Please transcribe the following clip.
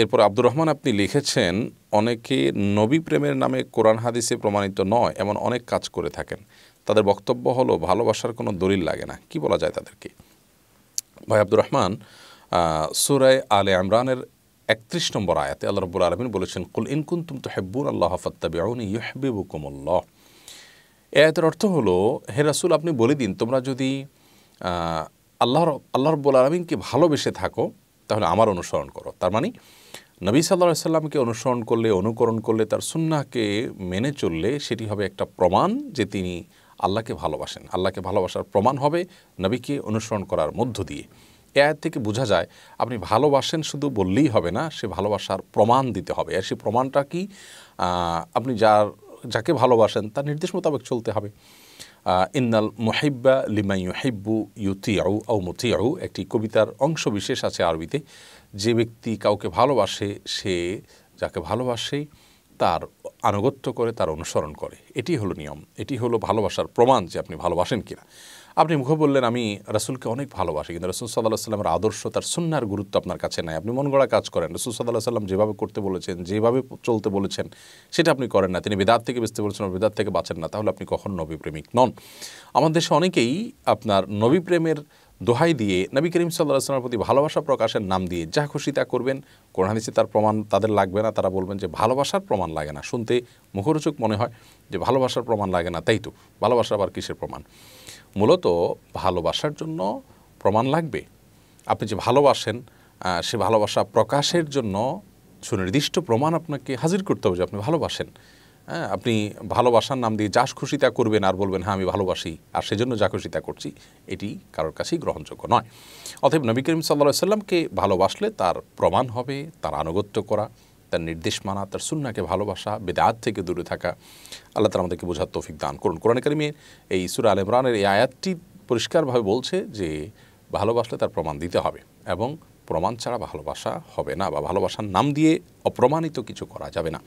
এরপর আব্দুর রহমান আপনি লিখেছেন অনেকে নবী প্রেমের নামে কোরআন হাদিসে প্রমাণিত নয় এমন অনেক কাজ করে থাকেন তাদের বক্তব্য হলো ভালোবাসার কোনো দলিল লাগে না কি বলা যায় তাদেরকে ভাই আব্দুর রহমান সুরায় আলে আমরানের একত্রিশ নম্বর আয়াতে আল্লাহ রব্বুল আলমিন বলেছেন কুল ইনকুন তুম তো হেব্বুর আল্লাহ ফত্তাবিউনি ইহবিবুকুমুল্লাহ এ আয়তের অর্থ হলো হে রাসুল আপনি বলে দিন তোমরা যদি আল্লাহর আল্লাহ রব্বুল আলমিনকে ভালোবেসে থাকো তাহলে আমার অনুসরণ করো তার মানে নবী সাল্লা সাল্লামকে অনুসরণ করলে অনুকরণ করলে তার সুন্নাকে মেনে চললে সেটি হবে একটা প্রমাণ যে তিনি আল্লাহকে ভালোবাসেন আল্লাহকে ভালোবাসার প্রমাণ হবে নবীকে অনুসরণ করার মধ্য দিয়ে এ আয়ের থেকে বোঝা যায় আপনি ভালোবাসেন শুধু বললেই হবে না সে ভালোবাসার প্রমাণ দিতে হবে আর সে প্রমাণটা কি আপনি যার যাকে ভালোবাসেন তার নির্দেশ মোতাবেক চলতে হবে ইন্নাল মুহিব্বা লিমাই ইউহিব্বু ইউতিয়াউ ও মুতিয়াউ একটি কবিতার অংশ বিশেষ আছে আরবিতে যে ব্যক্তি কাউকে ভালোবাসে সে যাকে ভালোবাসে তার আনুগত্য করে তার অনুসরণ করে এটি হলো নিয়ম এটি হলো ভালোবাসার প্রমাণ যে আপনি ভালোবাসেন কিনা আপনি মুখে বললেন আমি রাসুলকে অনেক ভালোবাসি কিন্তু রসুল সাল্লাহ সাল্লামের আদর্শ তার সুন্নার গুরুত্ব আপনার কাছে নাই আপনি মন গড়া কাজ করেন রসুল সাল্লাহ সাল্লাম যেভাবে করতে বলেছেন যেভাবে চলতে বলেছেন সেটা আপনি করেন না তিনি বেদার থেকে বেঁচতে বলেছেন বেদার থেকে বাঁচেন না তাহলে আপনি কখন নবীপ্রেমিক নন আমাদের দেশে অনেকেই আপনার নবীপ্রেমের দোহাই দিয়ে নবী করিম সাল্লাহ সাল্লামের প্রতি ভালোবাসা প্রকাশের নাম দিয়ে যা খুশি তা করবেন কোরআনিসে তার প্রমাণ তাদের লাগবে না তারা বলবেন যে ভালোবাসার প্রমাণ লাগে না শুনতে মুখরোচক মনে হয় যে ভালোবাসার প্রমাণ লাগে না তাই তো ভালোবাসা আবার কিসের প্রমাণ মূলত ভালোবাসার জন্য প্রমাণ লাগবে আপনি যে ভালোবাসেন সে ভালোবাসা প্রকাশের জন্য সুনির্দিষ্ট প্রমাণ আপনাকে হাজির করতে হবে যে আপনি ভালোবাসেন হ্যাঁ আপনি ভালোবাসার নাম দিয়ে যা খুশি তা করবেন আর বলবেন হ্যাঁ আমি ভালোবাসি আর সেজন্য যা খুশি তা করছি এটি কারোর কাছেই গ্রহণযোগ্য নয় অথব নবী করিম সাল্লা সাল্লামকে ভালোবাসলে তার প্রমাণ হবে তার আনুগত্য করা তার নির্দেশ মানা তার সুন্নাকে ভালোবাসা বেদাত থেকে দূরে থাকা আল্লাহ তালা আমাদেরকে বোঝার তৌফিক দান করুন কোরআন কারিমের এই ইসুর আল ইমরানের এই আয়াতটি পরিষ্কারভাবে বলছে যে ভালোবাসলে তার প্রমাণ দিতে হবে এবং প্রমাণ ছাড়া ভালোবাসা হবে না বা ভালোবাসার নাম দিয়ে অপ্রমাণিত কিছু করা যাবে না